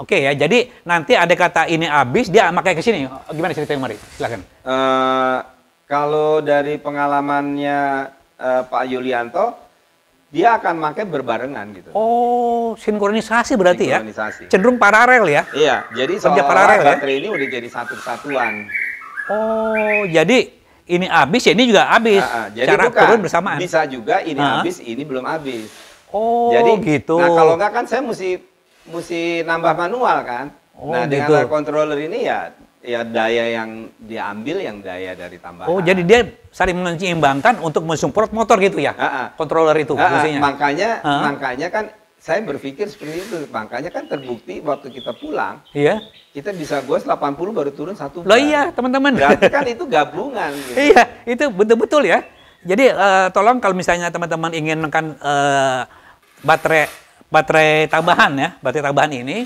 Oke okay, ya, jadi nanti ada kata ini habis, dia pakai ke sini. Gimana ceritanya Mari? Silahkan. Uh, eh, kalau dari pengalamannya uh, Pak Yulianto, dia akan pakai berbarengan gitu. Oh, sinkronisasi berarti ya? sinkronisasi. ya? Cenderung paralel ya? Iya, jadi setiap paralel, ya? baterai ini udah jadi satu kesatuan. Oh, jadi ini habis ya ini juga habis. Uh, Cara bukan, turun bersamaan. Bisa juga ini abis, habis, ini belum habis. Oh, jadi, gitu. Nah, kalau enggak kan saya mesti mesti nambah manual kan. Oh, nah, gitu. dengan controller ini ya ya daya yang diambil, yang daya dari tambahan. Oh, jadi dia saling menyeimbangkan untuk mensupport motor gitu ya? Kontroler Controller itu Ha-ha. fungsinya. Makanya Ha-ha. makanya kan saya berpikir seperti itu. Makanya kan terbukti waktu kita pulang, iya. kita bisa gua 80 baru turun satu Lah iya, teman-teman. Berarti kan itu gabungan [LAUGHS] gitu. Iya, itu betul-betul ya. Jadi uh, tolong kalau misalnya teman-teman ingin inginkan uh, baterai baterai tambahan ya, baterai tambahan ini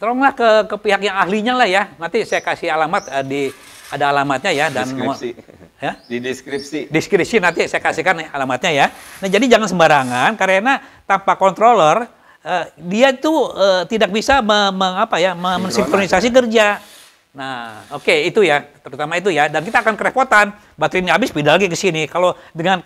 tolonglah ke, ke pihak yang ahlinya lah ya. Nanti saya kasih alamat uh, di ada alamatnya ya dan deskripsi. Ya? Di deskripsi. Deskripsi nanti saya kasihkan alamatnya ya. Nah, jadi jangan sembarangan karena tanpa controller uh, dia tuh uh, tidak bisa mengapa ya mensinkronisasi kerja. Nah, oke okay, itu ya, terutama itu ya. Dan kita akan kerepotan, baterainya habis pindah lagi ke sini. Kalau dengan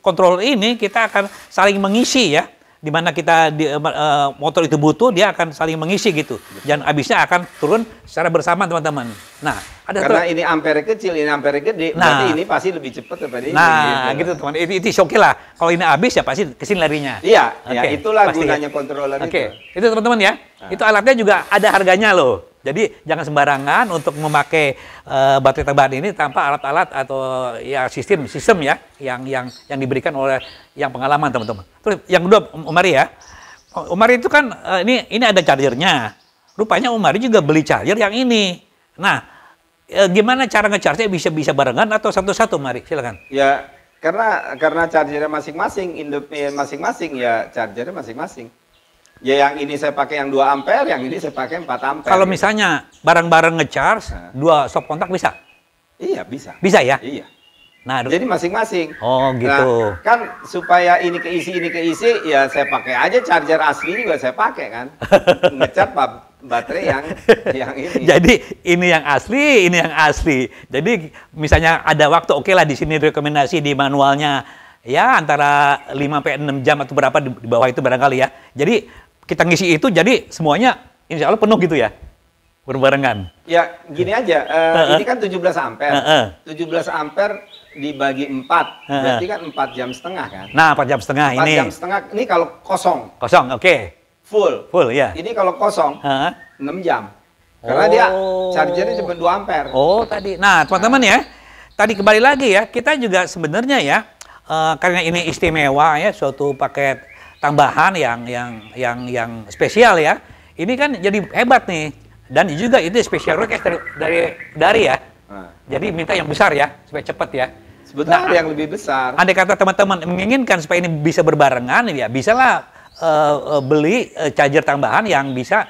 kontrol ini kita akan saling mengisi ya di mana kita di, uh, motor itu butuh, dia akan saling mengisi gitu. Dan habisnya akan turun secara bersama teman-teman. Nah, ada karena ini ampere kecil, ini ampere gede, nah, berarti ini pasti lebih cepat daripada ini. Nah, gitu, gitu teman. Itu, itu oke lah. Kalau ini habis ya pasti kesini larinya. Iya, okay. ya itulah pasti. gunanya controller okay. itu. Oke, itu teman-teman ya. Nah. Itu alatnya juga ada harganya loh. Jadi jangan sembarangan untuk memakai uh, eh, baterai tambahan ini tanpa alat-alat atau ya sistem sistem ya yang yang yang diberikan oleh yang pengalaman teman-teman. Terus yang kedua um, Umar ya. Oh, Umar itu kan uh, ini ini ada chargernya. Rupanya Umar juga beli charger yang ini. Nah, e, gimana cara ngecharge bisa bisa barengan atau satu-satu Mari? Silakan. Ya, karena karena chargernya masing-masing, induknya masing-masing ya chargernya masing-masing Ya yang ini saya pakai yang 2 ampere, yang ini saya pakai 4 ampere. Kalau misalnya barang-barang ngecharge, nah. dua sop kontak bisa? Iya, bisa. Bisa ya? Iya. Nah, jadi masing-masing. Oh, nah, gitu. kan supaya ini keisi ini keisi, ya saya pakai aja charger asli juga saya pakai kan. [LAUGHS] Ngecat baterai yang yang ini. Jadi ini yang asli, ini yang asli. Jadi misalnya ada waktu oke okay lah di sini rekomendasi di manualnya ya antara 5 sampai 6 jam atau berapa di bawah itu barangkali ya. Jadi kita ngisi itu jadi semuanya insya Allah penuh gitu ya berbarengan. Ya gini aja, uh, uh, uh. ini kan 17 ampere. Uh, uh. 17 ampere dibagi 4, uh, uh. berarti kan 4 jam setengah kan? Nah 4 jam setengah 4 ini. 4 jam setengah, ini kalau kosong. Kosong, oke. Okay. Full. Full, ya. Ini kalau kosong, uh. 6 jam. Karena oh. dia chargernya cuma 2 ampere. Oh tadi, nah teman-teman nah. ya, tadi kembali lagi ya, kita juga sebenarnya ya, uh, karena ini istimewa ya, suatu paket tambahan yang yang yang yang spesial ya. Ini kan jadi hebat nih. Dan juga itu spesial request dari dari, dari ya. Ah. Jadi minta yang besar ya supaya cepat ya. Sebetulnya nah, yang lebih besar. Anda kata teman-teman menginginkan supaya ini bisa berbarengan ya, bisalah uh, beli uh, charger tambahan yang bisa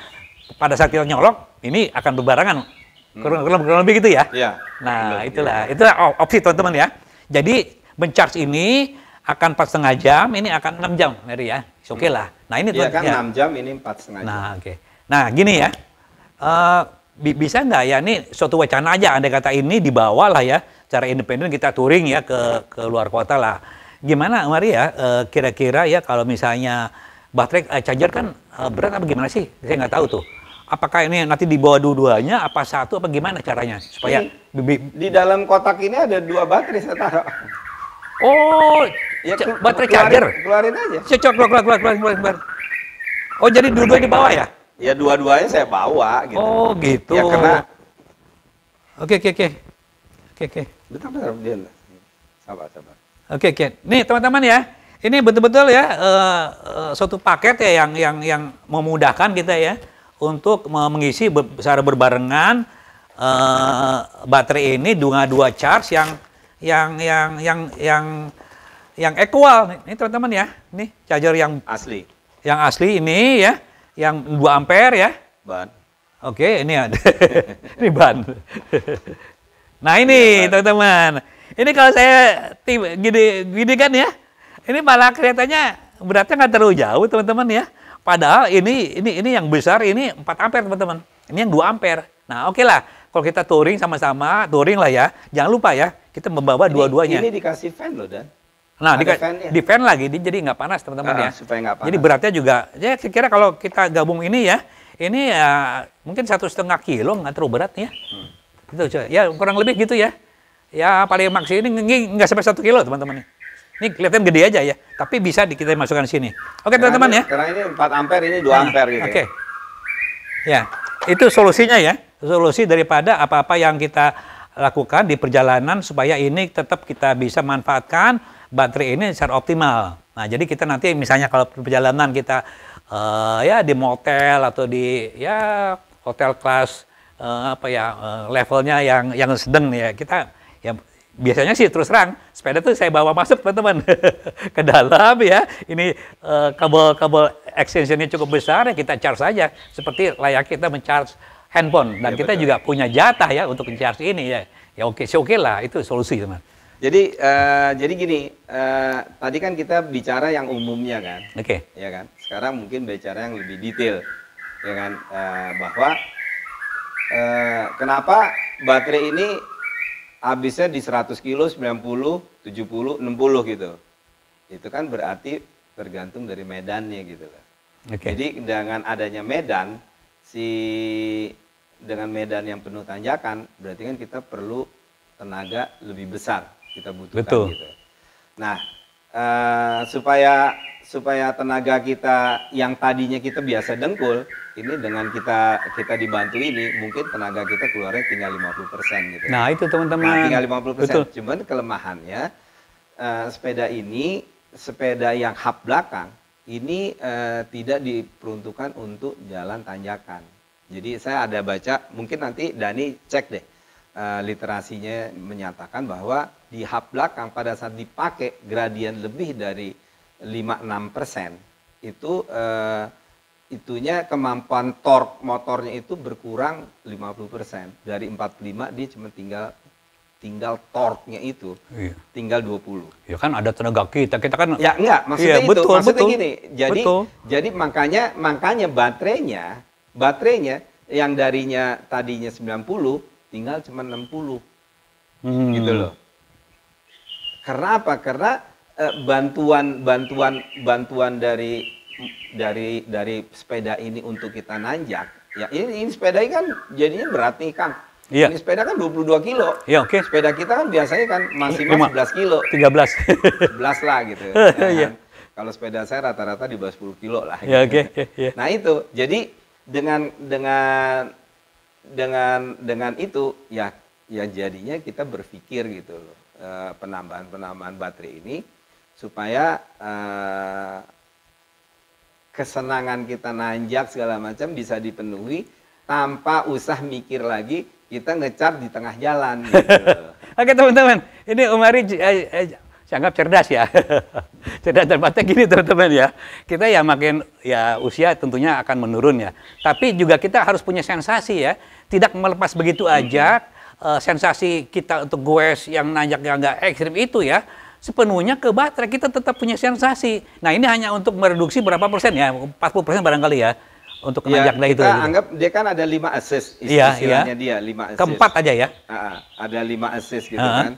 pada saat kita nyolok ini akan berbarengan. Hmm. Kurang, kurang, kurang lebih gitu ya. ya nah, itulah. Ya. Itulah opsi teman-teman ya. Jadi, mencharge ini akan empat setengah jam, ini akan enam jam, Mary ya. Oke okay lah. Nah ini tuh. Iya kan ya. enam ya. jam, ini empat setengah Nah oke. Okay. Nah gini ya, uh, bisa nggak ya? Ini suatu wacana aja. Anda kata ini dibawa lah ya, cara independen kita touring ya ke ke luar kota lah. Gimana Maria? ya? Eh, kira-kira ya kalau misalnya baterai uh, charger kan uh, berat apa gimana sih? Saya nggak tahu tuh. Apakah ini nanti dibawa dua-duanya, apa satu, apa gimana caranya supaya di, di dalam kotak ini ada dua baterai saya taruh. Oh, Ya, C baterai keluarin, charger. Keluarin aja. Cocok keluar, keluar, keluar, keluar, keluar, keluar. Oh, jadi dua-duanya bawah ya? Ya dua-duanya saya bawa gitu. Oh, gitu. Ya karena Oke, oke, oke. Oke, oke. Bentar, bentar, bentar. Sabar, sabar. Oke, oke. Nih, teman-teman ya. Ini betul-betul ya uh, uh, suatu paket ya yang yang yang memudahkan kita ya untuk mengisi secara berbarengan uh, baterai ini dua dua charge yang yang yang yang yang, yang yang equal. Ini teman-teman ya, ini charger yang asli. Yang asli ini ya, yang 2 ampere ya. Ban. Oke, ini ada. [LAUGHS] ini ban. nah, ini iya, teman-teman. Ini kalau saya gini, gini kan ya. Ini malah kelihatannya beratnya nggak terlalu jauh teman-teman ya. Padahal ini ini ini yang besar ini 4 ampere teman-teman. Ini yang 2 ampere. Nah, oke okay lah. Kalau kita touring sama-sama, touring lah ya. Jangan lupa ya, kita membawa dua-duanya. Ini dikasih fan loh, Dan. Nah, di, fan, ya? di lagi, jadi nggak panas teman-teman uh, ya. Supaya nggak panas. Jadi beratnya juga, ya kira-kira kalau kita gabung ini ya, ini ya mungkin satu setengah kilo nggak terlalu berat ya. Hmm. Gitu, ya kurang lebih gitu ya. Ya paling maksimal ini nggak sampai satu kilo teman-teman. Ya. Ini kelihatan gede aja ya, tapi bisa kita masukkan sini. Oke teman-teman ya. Karena ini 4 ampere, ini 2 ampere gitu. Ya. Oke. Okay. Ya, itu solusinya ya. Solusi daripada apa-apa yang kita lakukan di perjalanan supaya ini tetap kita bisa manfaatkan baterai ini secara optimal. Nah, jadi kita nanti misalnya kalau perjalanan kita uh, ya di motel atau di ya hotel kelas uh, apa ya uh, levelnya yang yang sedang ya kita ya biasanya sih terus terang sepeda tuh saya bawa masuk teman-teman [LAUGHS] ke dalam ya ini kabel-kabel uh, extensionnya cukup besar ya kita charge saja seperti layak kita mencharge handphone dan ya, kita betul. juga punya jatah ya untuk charge ini ya ya oke okay, oke okay lah itu solusi teman. Jadi uh, jadi gini, uh, tadi kan kita bicara yang umumnya kan. Oke. Okay. Ya kan. Sekarang mungkin bicara yang lebih detail. Ya kan uh, bahwa uh, kenapa baterai ini habisnya di 100 kilo, 90, 70, 60 gitu. Itu kan berarti tergantung dari medannya gitu kan? Oke. Okay. Jadi dengan adanya medan si dengan medan yang penuh tanjakan berarti kan kita perlu tenaga lebih besar kita butuhkan Betul. gitu. Nah, uh, supaya supaya tenaga kita yang tadinya kita biasa dengkul, ini dengan kita kita dibantu ini mungkin tenaga kita keluarnya tinggal 50% gitu. Nah, itu teman-teman. Nah, tinggal 50%. persen. Cuman kelemahannya uh, sepeda ini sepeda yang hub belakang ini uh, tidak diperuntukkan untuk jalan tanjakan. Jadi saya ada baca, mungkin nanti Dani cek deh uh, literasinya menyatakan bahwa di hub belakang pada saat dipakai gradien lebih dari 5-6 persen itu eh, itunya kemampuan torque motornya itu berkurang 50 persen dari 45 dia cuma tinggal tinggal torque-nya itu iya. tinggal 20. Ya kan ada tenaga kita. Kita kan Ya enggak, maksudnya iya, itu. Betul, maksudnya betul, gini. Jadi betul. jadi makanya makanya baterainya baterainya yang darinya tadinya 90 tinggal cuma 60. Hmm. Gitu loh. Karena apa? Karena eh, bantuan bantuan bantuan dari dari dari sepeda ini untuk kita nanjak ya ini, ini sepeda ini kan jadinya berat nih kan. Iya. Ini sepeda kan 22 kilo. Iya, oke. Okay. Sepeda kita kan biasanya kan maksimal 11 kilo. 13. 11 lah gitu. [LAUGHS] Nah, iya. Kalau sepeda saya rata-rata di bawah 10 kilo lah. Iya, gitu. oke. Okay. Iya, iya. Yeah. Nah, itu. Jadi dengan dengan dengan dengan itu ya ya jadinya kita berpikir gitu loh Eh, penambahan-penambahan baterai ini supaya eh, kesenangan kita nanjak segala macam bisa dipenuhi tanpa usah mikir lagi kita ngecat di tengah jalan. Gitu. [LAUGHS] Oke teman-teman, ini Umari eh, eh, cerdas ya. [LAUGHS] cerdas dan gini teman-teman ya. Kita ya makin ya usia tentunya akan menurun ya. Tapi juga kita harus punya sensasi ya. Tidak melepas begitu aja. Hmm uh, sensasi kita untuk goes yang nanjak yang nggak ekstrim itu ya sepenuhnya ke baterai kita tetap punya sensasi. Nah ini hanya untuk mereduksi berapa persen ya? 40 persen barangkali ya untuk ya, nanjaknya itu. Kita ya, gitu. anggap dia kan ada lima assist iya, iya. istilahnya ya. dia lima assist. Keempat aja ya? Ah, ah, ada lima assist gitu kan.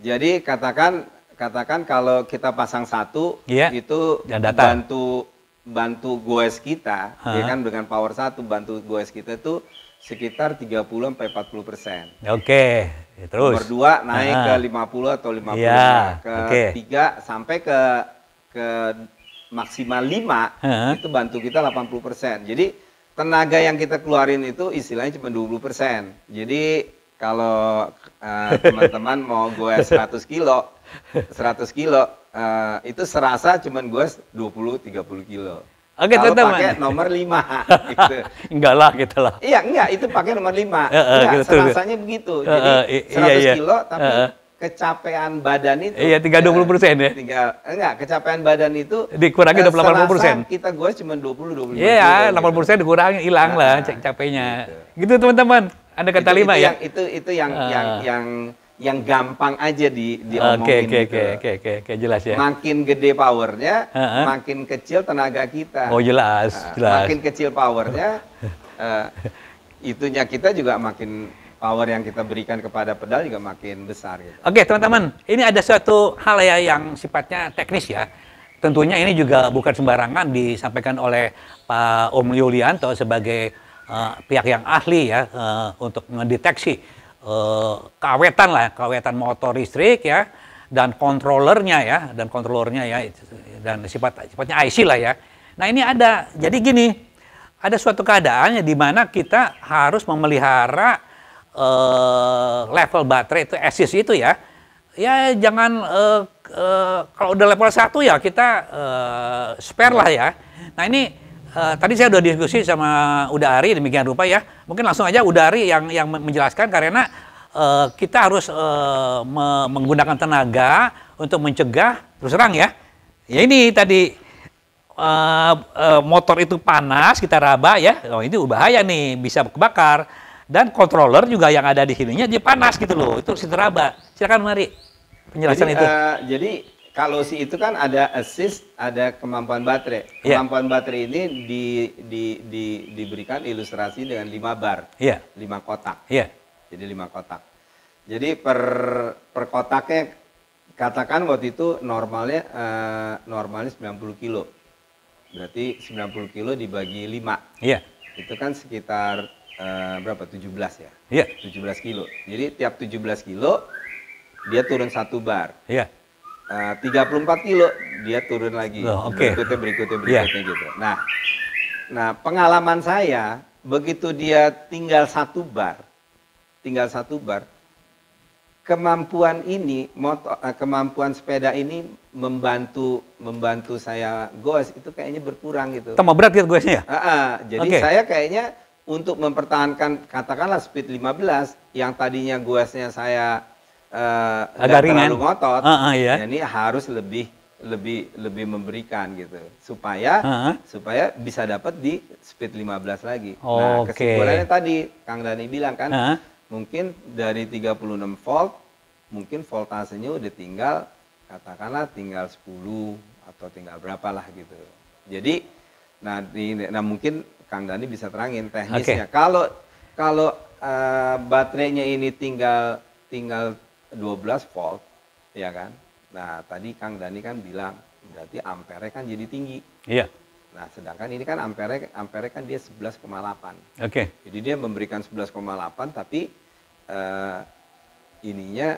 Jadi katakan katakan kalau kita pasang satu ya. itu Dan data. bantu bantu goes kita, ha? ya kan dengan power satu bantu goes kita tuh sekitar 30 sampai 40 persen. Oke, okay. ya, terus. Nomor dua naik nah. ke 50 atau 50 ya, ke okay. tiga sampai ke ke maksimal 5 uh -huh. itu bantu kita 80 persen. Jadi tenaga yang kita keluarin itu istilahnya cuma 20 persen. Jadi kalau teman teman uh, mau gue 100 kilo, 100 kilo uh, itu serasa cuman gue 20-30 kilo. Oke, kalau teman. pakai nomor lima, [LAUGHS] gitu. enggak lah kita gitu lah. Iya, enggak itu pakai nomor lima, Heeh, uh, uh, gitu, rasanya begitu. Uh, Jadi iya, seratus 100 iya, iya. kilo tapi uh, uh. kecapean badan itu Iya, puluh persen ya. Tiga, enggak, kecapean badan itu dikurangi eh, puluh persen. Kita gue cuma 20 25. Iya, 80 gitu. persen gitu. dikurangi hilang nah, lah capeknya. Gitu, gitu teman-teman. Anda kata itu, 5 itu ya. Yang, itu itu yang uh. yang ah. yang yang gampang aja di diomongin okay, okay, gitu. Oke oke oke oke jelas ya. Makin gede powernya, uh -huh. makin kecil tenaga kita. Oh jelas nah, jelas. Makin kecil powernya, uh, [LAUGHS] itunya kita juga makin power yang kita berikan kepada pedal juga makin besar. Gitu. Oke okay, teman-teman, ini ada suatu hal ya yang sifatnya teknis ya. Tentunya ini juga bukan sembarangan disampaikan oleh Pak Om Yulianto sebagai uh, pihak yang ahli ya uh, untuk mendeteksi eh, keawetan lah, keawetan motor listrik ya dan kontrolernya ya dan kontrolernya ya dan sifat sifatnya IC lah ya. Nah ini ada jadi gini ada suatu keadaan di mana kita harus memelihara eh, level baterai itu assist itu ya. Ya jangan eh, eh, kalau udah level satu ya kita spare lah ya. Nah ini Uh, tadi saya udah diskusi sama Udari demikian rupa ya. Mungkin langsung aja Udari yang yang menjelaskan karena uh, kita harus uh, me menggunakan tenaga untuk mencegah terus terang ya. Ya ini tadi uh, uh, motor itu panas kita raba ya. Oh itu bahaya nih bisa kebakar dan controller juga yang ada di sininya dia panas gitu loh. Itu si teraba. Silakan mari penjelasan jadi, itu. Uh, jadi kalau si itu kan ada assist, ada kemampuan baterai. Yeah. Kemampuan baterai ini di, di, di, diberikan ilustrasi dengan lima bar, yeah. lima kotak. Yeah. Jadi lima kotak. Jadi per per kotaknya katakan waktu itu normalnya uh, normalnya 90 kilo. Berarti 90 kilo dibagi lima. Iya. Yeah. Itu kan sekitar uh, berapa? 17 ya. Iya. Yeah. 17 kilo. Jadi tiap 17 kilo dia turun satu bar. Iya. Yeah Eh, tiga puluh empat kilo dia turun lagi oh, okay. berikutnya berikutnya iya. berikutnya yeah. gitu. Nah, nah pengalaman saya begitu dia tinggal satu bar, tinggal satu bar, kemampuan ini motor, eh, kemampuan sepeda ini membantu membantu saya goes itu kayaknya berkurang gitu. Tambah berat ya goesnya Uh, uh, jadi okay. saya kayaknya untuk mempertahankan katakanlah speed 15 yang tadinya goesnya saya uh, agak ringan ngotot uh, uh, iya. ini harus lebih lebih lebih memberikan gitu supaya uh ah, -huh. supaya bisa dapat di speed 15 lagi. Oh, nah, kesimpulannya tadi Kang Dani bilang kan uh -huh. mungkin dari 36 volt mungkin voltasenya udah tinggal katakanlah tinggal 10 atau tinggal berapa lah gitu. Jadi nah di, nah mungkin Kang Dani bisa terangin teknisnya. Okay. Kalau kalau uh, baterainya ini tinggal tinggal 12 volt, ya kan? Nah, tadi Kang Dani kan bilang, berarti ampere kan jadi tinggi. Iya. Nah, sedangkan ini kan ampere ampere kan dia 11,8. Oke. Okay. Jadi dia memberikan 11,8 tapi uh, ininya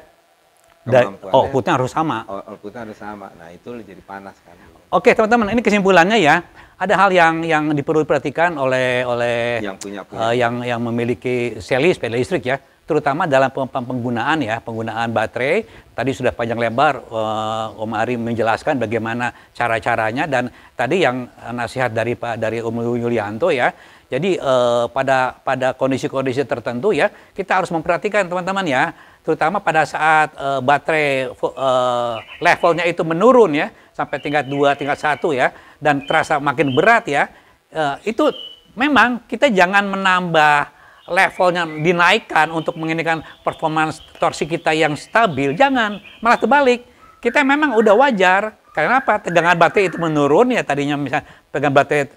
oh, outputnya harus sama. Oh, outputnya harus sama. Nah, itu jadi panas kan. Oke, okay, teman-teman, ini kesimpulannya ya. Ada hal yang yang diperlu diperhatikan oleh oleh yang punya, punya. Uh, eh, yang yang memiliki seli sepeda listrik ya terutama dalam penggunaan ya, penggunaan baterai. Tadi sudah panjang lebar uh, Om Ari menjelaskan bagaimana cara-caranya dan tadi yang nasihat dari Pak dari Om Yulianto ya. Jadi uh, pada pada kondisi-kondisi tertentu ya, kita harus memperhatikan teman-teman ya, terutama pada saat uh, baterai uh, levelnya itu menurun ya, sampai tingkat dua tingkat satu ya dan terasa makin berat ya. Uh, itu memang kita jangan menambah levelnya dinaikkan untuk menginginkan performa torsi kita yang stabil, jangan. Malah terbalik, kita memang udah wajar. Karena apa? Tegangan baterai itu menurun ya tadinya misalnya tegangan baterai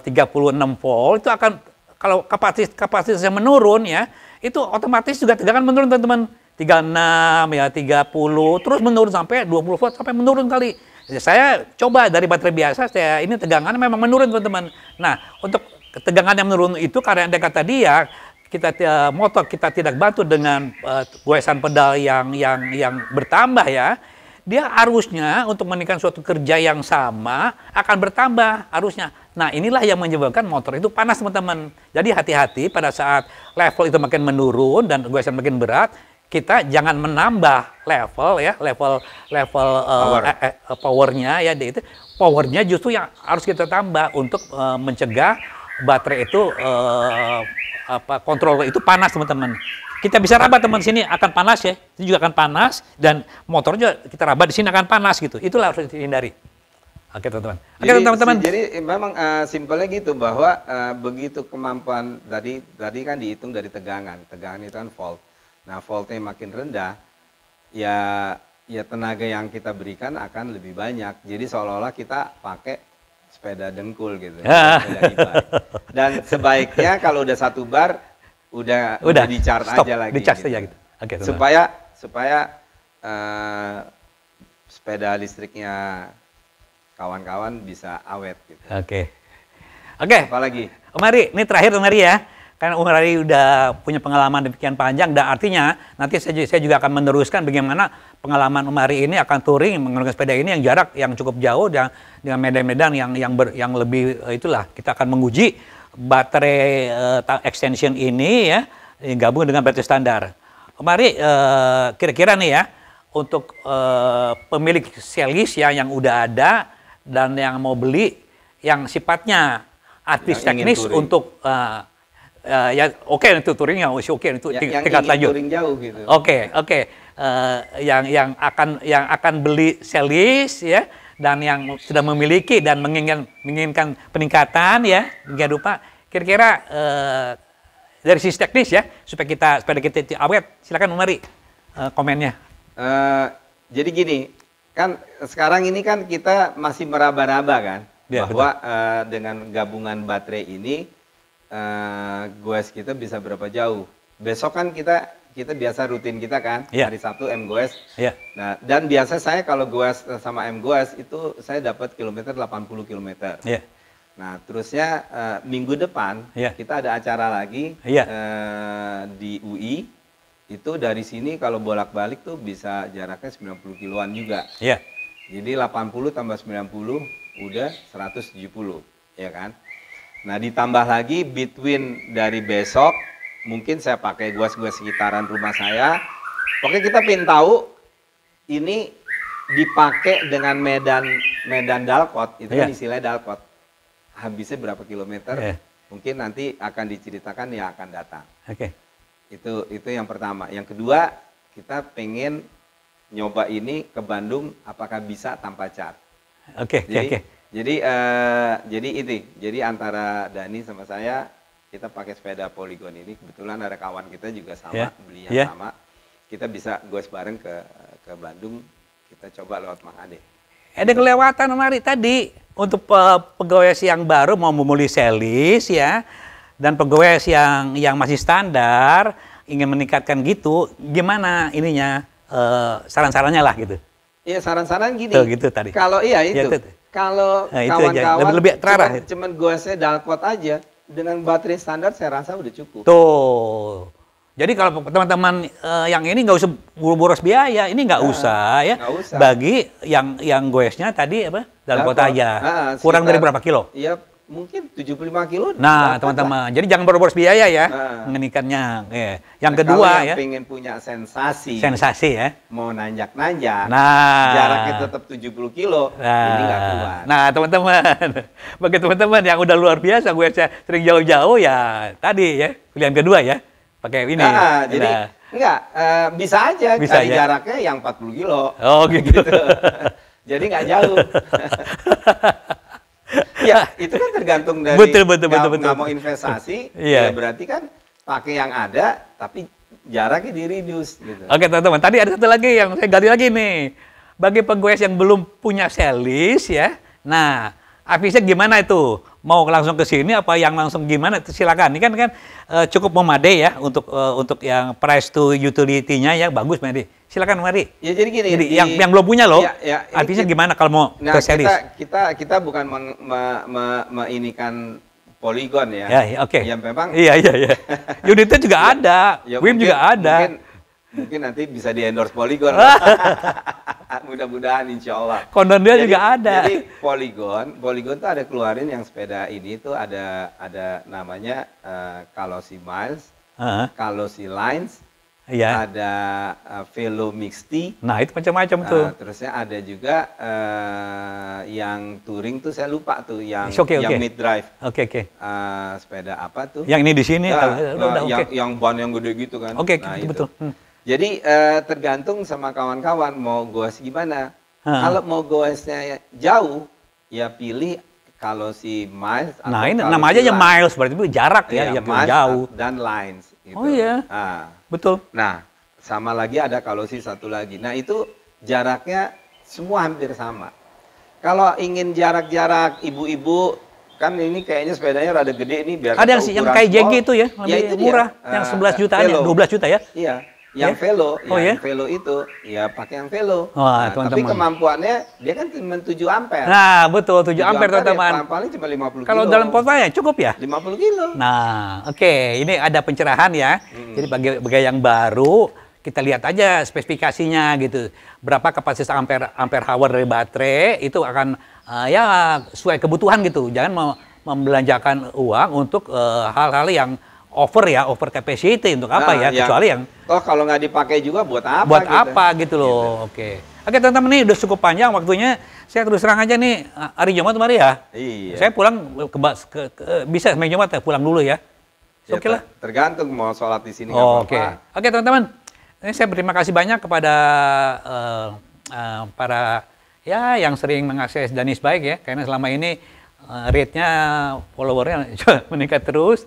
eh, uh, 36 volt itu akan kalau kapasitas kapasitasnya menurun ya, itu otomatis juga tegangan menurun teman-teman. 36 ya 30 terus menurun sampai 20 volt sampai menurun kali. Saya coba dari baterai biasa saya ini tegangan memang menurun teman-teman. Nah, untuk ketegangan yang menurun itu karena anda kata dia ya, kita eh, motor kita tidak bantu dengan uh, goesan pedal yang yang yang bertambah ya dia arusnya untuk menikah suatu kerja yang sama akan bertambah arusnya. Nah inilah yang menyebabkan motor itu panas teman-teman. Jadi hati-hati pada saat level itu makin menurun dan goesan makin berat, kita jangan menambah level ya level level eh, Power. uh, uh, powernya ya itu powernya justru yang harus kita tambah untuk uh, mencegah baterai itu uh, apa kontrol itu panas teman-teman. Kita bisa raba teman sini akan panas ya, ini juga akan panas dan motornya kita raba di sini akan panas gitu. Itulah harus dihindari. Oke teman-teman. Oke teman-teman. Jadi eh, memang uh, simpelnya gitu bahwa uh, begitu kemampuan tadi tadi kan dihitung dari tegangan. Tegangan itu kan volt. Nah voltnya makin rendah, ya ya tenaga yang kita berikan akan lebih banyak. Jadi seolah-olah kita pakai sepeda dengkul gitu. [LAUGHS] Ah. sepeda Dan sebaiknya kalau udah satu bar udah udah, udah di charge aja lagi. Di charge gitu. aja gitu. Okay, supaya supaya uh, sepeda listriknya kawan-kawan bisa awet gitu. Oke. Okay. Oke. Okay. Apalagi? Omari, ini terakhir Omari ya. Karena Umar Ali udah punya pengalaman demikian panjang, dan artinya nanti saya, juga akan meneruskan bagaimana pengalaman Umar Ali ini akan touring menggunakan sepeda ini yang jarak yang cukup jauh dan dengan medan-medan yang yang ber, yang lebih eh, itulah kita akan menguji baterai uh, extension ini ya gabung dengan baterai standar. Mari uh, eh, kira-kira nih ya untuk uh, pemilik selis ya yang udah ada dan yang mau beli yang sifatnya artis yang teknis untuk uh, uh, ya oke okay, itu touring yang oke okay, itu ya, yang, tingkat yang lanjut. Yang jauh gitu. Oke, okay, oke. Okay. Uh, eh, yang yang akan yang akan beli selis ya dan yang sudah memiliki dan menginginkan menginginkan peningkatan ya Enggak lupa kira-kira uh, dari sisi teknis ya supaya kita supaya kita awet silakan Umari uh, komennya uh, jadi gini kan sekarang ini kan kita masih meraba-raba kan ya, bahwa uh, dengan gabungan baterai ini uh, eh, goes kita bisa berapa jauh. Besok kan kita kita biasa rutin kita kan yeah. hari Sabtu M goes. Yeah. Nah, dan biasa saya kalau goes sama M goes itu saya dapat kilometer 80 kilometer. Yeah. Nah, terusnya uh, minggu depan yeah. kita ada acara lagi yeah. Iya. uh, di UI. Itu dari sini kalau bolak-balik tuh bisa jaraknya 90 kiloan juga. Yeah. Jadi 80 tambah 90 udah 170, ya kan? Nah ditambah lagi between dari besok mungkin saya pakai gua-gua sekitaran rumah saya. Oke kita pin tahu ini dipakai dengan medan medan dalkot itu yeah. kan iya. istilah dalkot. Habisnya berapa kilometer? Yeah. Mungkin nanti akan diceritakan ya akan datang. Oke. Okay. Itu itu yang pertama. Yang kedua kita pengen nyoba ini ke Bandung apakah bisa tanpa cat. Oke, okay, oke, okay, Okay. Jadi uh, jadi itu, jadi antara Dani sama saya kita pakai sepeda poligon ini kebetulan ada kawan kita juga sama yeah. beli yang yeah. sama. Kita bisa gue bareng ke ke Bandung, kita coba lewat Mang Ade. Eh, ada kelewatan Mari tadi untuk pe pegawai yang baru mau memulih selis ya dan pegawai yang yang masih standar ingin meningkatkan gitu gimana ininya uh, saran-sarannya lah gitu. Iya saran-saran gini. Tuh, gitu tadi. Kalau iya itu. Ya, itu. Kalau nah, kawan-kawan lebih, lebih terarah. Cuman, gue goesnya dalpot aja dengan baterai standar saya rasa udah cukup. Tuh. Jadi kalau teman-teman uh, yang ini nggak usah boros biaya, ini nggak nah, usah ya. Gak usah. Bagi yang yang goesnya tadi apa? Dalam kota aja. Nah, sekitar, Kurang dari berapa kilo? Iya, mungkin 75 kilo. Nah, teman-teman, jadi jangan boros-boros biaya ya nah. mengenikannya. Ya. Yang nah, kedua kalau yang ya. pengen punya sensasi. Sensasi ya. Mau nanjak-nanjak. Nah. Jaraknya tetap 70 kilo. Nah. Ini nggak kuat. Nah, teman-teman, [LAUGHS] bagi teman-teman yang udah luar biasa, gue sering jauh-jauh ya tadi ya pilihan kedua ya pakai ini. Nah, ya. jadi nah. enggak uh, eh, bisa aja bisa aja. jaraknya yang 40 kilo. Oh gitu. gitu. [LAUGHS] jadi nggak jauh. [LAUGHS] ya itu kan tergantung dari betul, betul, gak, betul, betul. Gak mau investasi yeah. ya berarti kan pakai yang ada tapi jaraknya di reduce gitu. Oke teman-teman, tadi ada satu lagi yang saya ganti lagi nih. Bagi penggoes yang belum punya selis ya. Nah, Afisnya gimana itu? Mau langsung ke sini apa yang langsung gimana? Silakan. Ini kan kan eh, cukup memadai ya untuk eh, untuk yang price to utility-nya ya bagus Medi silakan mari. Ya, jadi gini, jadi di, yang yang belum punya loh ya, ya, artinya gimana kalau mau nah, ke series? Kita kita kita bukan menginikan me, me, kan poligon ya. Ya, ya oke. Okay. yang memang. Iya, iya, iya. [LAUGHS] Unitnya juga ya, ada, ya, Wim mungkin, juga ada. Mungkin, mungkin nanti bisa di endorse poligon. [LAUGHS] Mudah-mudahan insya Allah. kondon dia jadi, juga ada. Jadi poligon, poligon tuh ada keluarin yang sepeda ini tuh ada ada namanya uh, kalau si miles, uh -huh. kalau si lines, ya. ada uh, velo mixti. Nah itu macam-macam uh, tuh. Terusnya ada juga uh, yang touring tuh saya lupa tuh yang okay, yang mid drive. Oke okay, oke. Okay. Uh, sepeda apa tuh? Yang ini di sini. Nah, nah, udah, yang okay. yang ban yang gede gitu kan. Oke okay, nah, betul. Hmm. Jadi uh, tergantung sama kawan-kawan mau goes gimana. Hmm. Kalau mau goesnya ya jauh ya pilih kalau si miles nah ini nama aja si ya miles berarti jarak ya, iya, ya yang jauh dan lines gitu. oh iya nah, Betul. Nah, sama lagi ada kalau kalosi satu lagi. Nah, itu jaraknya semua hampir sama. Kalau ingin jarak-jarak ibu-ibu kan ini kayaknya sepedanya rada gede ini biar ada yang, yang kayak jengki itu ya, lebih ya, itu murah, dia. yang 11 ah, jutaan ya, 12 juta ya. Iya yang yeah? velo, oh, yang yeah? velo itu ya pakai yang velo. Wah, nah, teman -teman. Tapi kemampuannya dia kan cuma tujuh ampere. Nah, betul tujuh ampere teman-teman. paling cuma 50 Kalau dalam kota ya cukup ya? Lima puluh kilo. Nah, oke, okay. ini ada pencerahan ya. Hmm. Jadi bagi bagi yang baru kita lihat aja spesifikasinya gitu. Berapa kapasitas ampere ampere hour dari baterai itu akan uh, ya sesuai kebutuhan gitu. Jangan mau membelanjakan uang untuk eh, hal-hal uh, hal -hal yang over ya over capacity untuk apa nah, ya iya. kecuali yang oh kalau nggak dipakai juga buat apa buat gitu. apa gitu loh gitu. oke oke teman-teman ini udah cukup panjang waktunya saya terus terang aja nih hari Jumat kemarin ya iya. saya pulang ke, ke, ke ke bisa main Jumat ya pulang dulu ya, iya, oke okay lah tergantung mau sholat di sini oh, oke oke okay, teman-teman ini saya berterima kasih banyak kepada uh, uh, para ya yang sering mengakses Danis baik ya karena selama ini uh, rate-nya followernya [LAUGHS] meningkat terus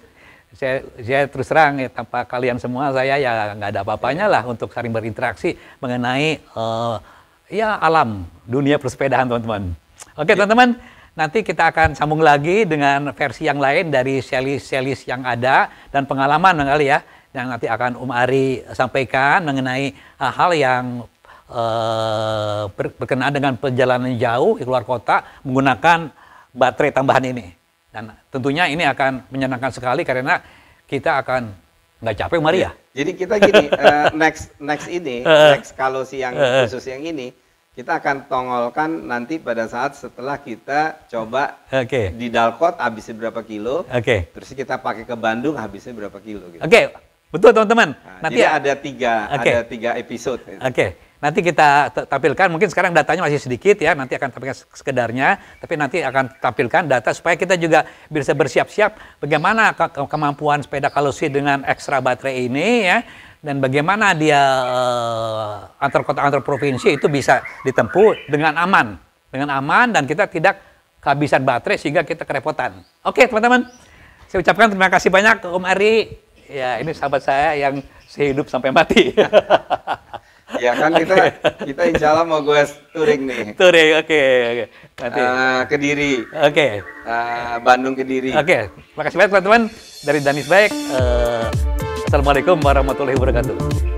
saya, saya terus terang ya, tanpa kalian semua saya ya nggak ada apa-apanya lah untuk saling berinteraksi mengenai uh, ya alam dunia persepedahan teman-teman. Oke iya. teman-teman, nanti kita akan sambung lagi dengan versi yang lain dari selis-selis yang ada dan pengalaman kali ya yang nanti akan Um Ari sampaikan mengenai hal hal yang uh, berkenaan dengan perjalanan jauh keluar kota menggunakan baterai tambahan ini. Dan tentunya ini akan menyenangkan sekali karena kita akan nggak capek Maria. Ya. Jadi kita gini uh, [LAUGHS] next next ini eh, eh. next kalau siang khusus yang ini kita akan tongolkan nanti pada saat setelah kita coba okay. di Dalkot habisnya berapa kilo, okay. terus kita pakai ke Bandung habisnya berapa kilo. Gitu. Oke, okay. betul teman-teman. Nah, nanti jadi ya. ada tiga okay. ada tiga episode. Oke. Okay. Nanti kita tampilkan, mungkin sekarang datanya masih sedikit ya, nanti akan tampilkan sekedarnya, tapi nanti akan tampilkan data supaya kita juga bisa bersiap-siap bagaimana ke kemampuan sepeda kalusi dengan ekstra baterai ini ya, dan bagaimana dia uh, antar kota antar provinsi itu bisa ditempuh dengan aman, dengan aman dan kita tidak kehabisan baterai sehingga kita kerepotan. Oke teman-teman, saya ucapkan terima kasih banyak Om Ari. Ya ini sahabat saya yang sehidup sampai mati. [LAUGHS] ya kan [LAUGHS] kita kita insya Allah mau gue touring nih. Touring, oke. Okay, okay. Nanti. Uh, Kediri. Oke. Okay. Uh, eh, Bandung Kediri. Oke. Okay. Makasih banyak teman-teman dari Danis Baik. Uh, Assalamualaikum warahmatullahi wabarakatuh.